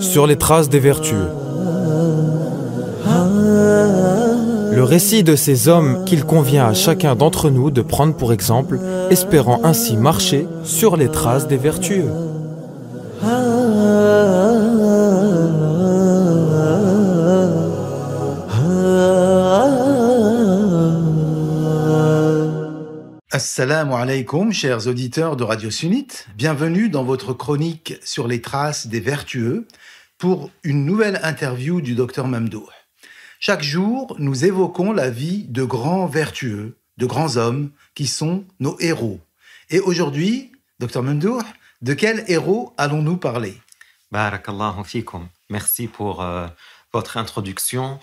Sur les traces des vertus Le récit de ces hommes qu'il convient à chacun d'entre nous de prendre pour exemple, espérant ainsi marcher sur les traces des vertueux. Assalamu alaikum, chers auditeurs de Radio Sunnite. Bienvenue dans votre chronique sur les traces des vertueux pour une nouvelle interview du docteur Mamdouh. Chaque jour, nous évoquons la vie de grands vertueux, de grands hommes qui sont nos héros. Et aujourd'hui, docteur Mamdouh, de quel héros allons-nous parler Barakallahu fikum. Merci pour euh, votre introduction.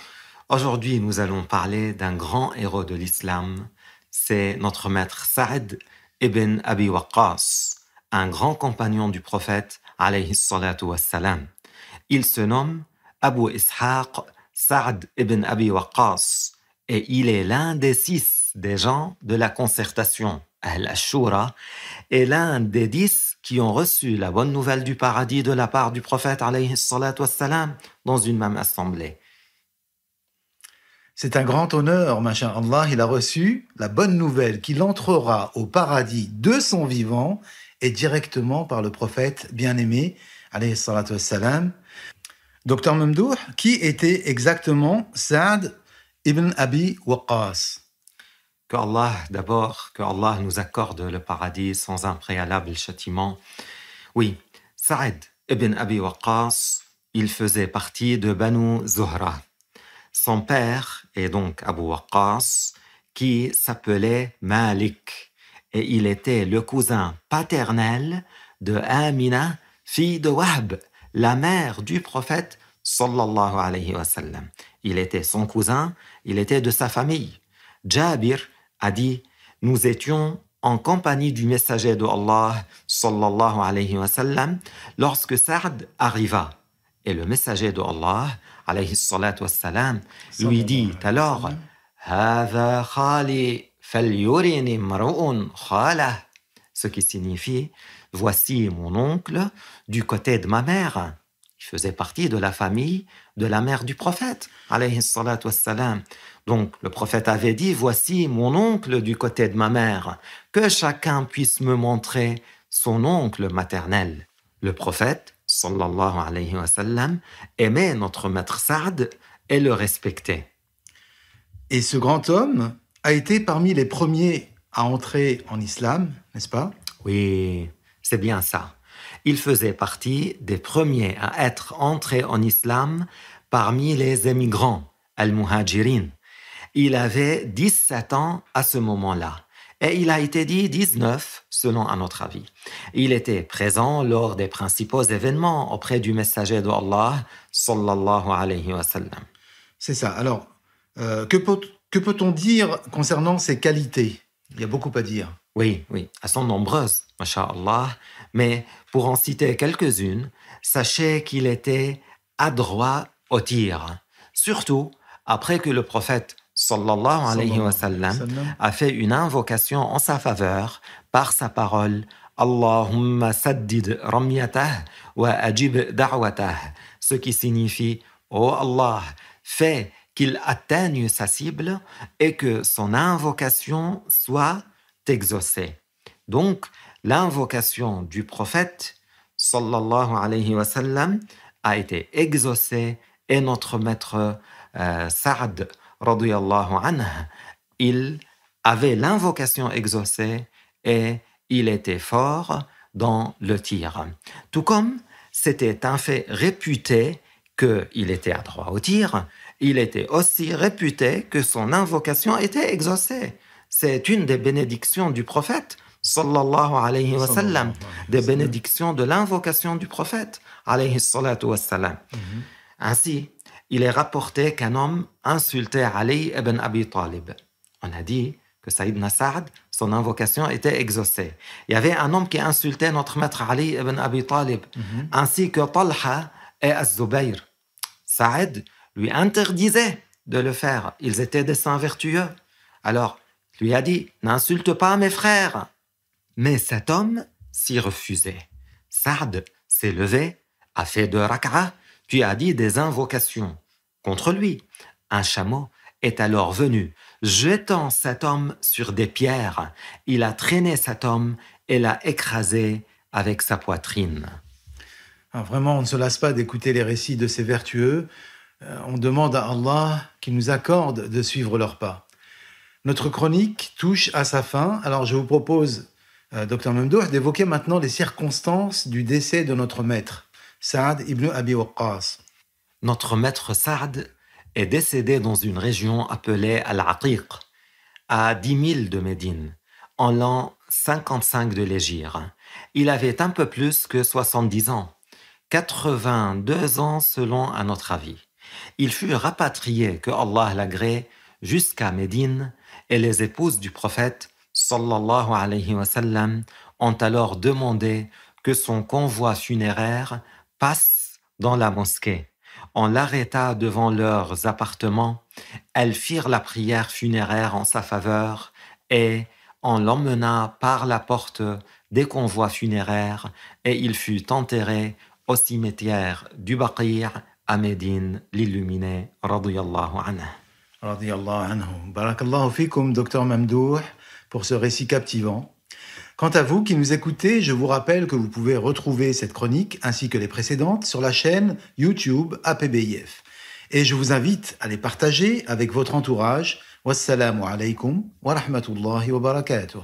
Aujourd'hui, nous allons parler d'un grand héros de l'islam, c'est notre maître Saad ibn Abi Waqqas, un grand compagnon du prophète alayhi wassalam. Il se nomme Abu Ishaq Saad ibn Abi Waqqas et il est l'un des six des gens de la concertation, Al-Ashura, et l'un des dix qui ont reçu la bonne nouvelle du paradis de la part du prophète alayhi wassalam dans une même assemblée. C'est un grand honneur, Allah, il a reçu la bonne nouvelle qu'il entrera au paradis de son vivant et directement par le prophète bien-aimé, alayhi salatu wassalam. Docteur Mamdouh, qui était exactement Saad ibn Abi Waqqas Que Allah, d'abord, que Allah nous accorde le paradis sans un préalable châtiment. Oui, Saad ibn Abi Waqqas, il faisait partie de Banu Zuhra. Son père, et donc Abu Waqqas, qui s'appelait Malik. Et il était le cousin paternel de Amina, fille de Wahb, la mère du prophète sallallahu alayhi wa Il était son cousin, il était de sa famille. Jabir a dit Nous étions en compagnie du messager de Allah sallallahu alayhi wa lorsque Sa'd arriva. Et le messager de Allah, alayhi salat wassalam, lui dit alors ce qui signifie Voici mon oncle du côté de ma mère. Il faisait partie de la famille de la mère du prophète, alayhi salat Donc le prophète avait dit Voici mon oncle du côté de ma mère, que chacun puisse me montrer son oncle maternel. Le prophète, sallallahu alayhi wa sallam, aimait notre maître Saad et le respectait. Et ce grand homme a été parmi les premiers à entrer en islam, n'est-ce pas Oui, c'est bien ça. Il faisait partie des premiers à être entrés en islam parmi les émigrants, al-Muhajirin. Il avait 17 ans à ce moment-là. Et il a été dit 19 selon un autre avis. Il était présent lors des principaux événements auprès du messager d'Allah, sallallahu alayhi wa sallam. C'est ça. Alors, euh, que, peut, que peut-on dire concernant ses qualités Il y a beaucoup à dire. Oui, oui, elles sont nombreuses, masha'Allah. Mais pour en citer quelques-unes, sachez qu'il était adroit au tir, surtout après que le prophète sallallahu alayhi a fait une invocation en sa faveur par sa parole Allahumma saddid ramyatah wa ajib da'watah, ce qui signifie oh Allah, fais qu'il atteigne sa cible et que son invocation soit exaucée. Donc, l'invocation du prophète sallallahu alayhi wa a été exaucée et notre maître euh, Saad il avait l'invocation exaucée et il était fort dans le tir. Tout comme c'était un fait réputé qu'il était adroit au tir, il était aussi réputé que son invocation était exaucée. C'est une des bénédictions du prophète, sallallahu alayhi wa sallam, des bénédictions de l'invocation du prophète, alayhi salatu wa mhm. Ainsi, il est rapporté qu'un homme insultait Ali ibn Abi Talib. On a dit que Saïd Sa'd, son invocation était exaucée. Il y avait un homme qui insultait notre maître Ali ibn Abi Talib, mhm. ainsi que Talha et Az-Zubayr. Saïd lui interdisait de le faire. Ils étaient des saints vertueux. Alors, lui a dit, n'insulte pas mes frères. Mais cet homme s'y refusait. Saad s'est levé, a fait de rak'ah puis a dit des invocations contre lui. Un chameau est alors venu, jetant cet homme sur des pierres. Il a traîné cet homme et l'a écrasé avec sa poitrine. Ah, vraiment, on ne se lasse pas d'écouter les récits de ces vertueux. Euh, on demande à Allah qu'il nous accorde de suivre leurs pas. Notre chronique touche à sa fin. Alors je vous propose, euh, docteur Memdouh, d'évoquer maintenant les circonstances du décès de notre maître. Saad ibn Abi Waqqas. Notre maître Saad est décédé dans une région appelée al aqiq à 10 000 de Médine, en l'an 55 de l'Égir. Il avait un peu plus que 70 ans, 82 ans selon à notre avis. Il fut rapatrié, que Allah l'agrée, jusqu'à Médine, et les épouses du prophète, sallallahu alayhi wa sallam, ont alors demandé que son convoi funéraire passe dans la mosquée. On l'arrêta devant leurs appartements. Elles firent la prière funéraire en sa faveur et on l'emmena par la porte des convois funéraires et il fut enterré au cimetière du Baqir à Médine, l'illuminé, radiyallahu anhu. Radiyallahu anhu. Barakallahu fikum, docteur Mamdouh, pour ce récit captivant. Quant à vous qui nous écoutez, je vous rappelle que vous pouvez retrouver cette chronique ainsi que les précédentes sur la chaîne YouTube APBIF. Et je vous invite à les partager avec votre entourage. Wassalamu alaikum wa rahmatullahi wa barakatuh.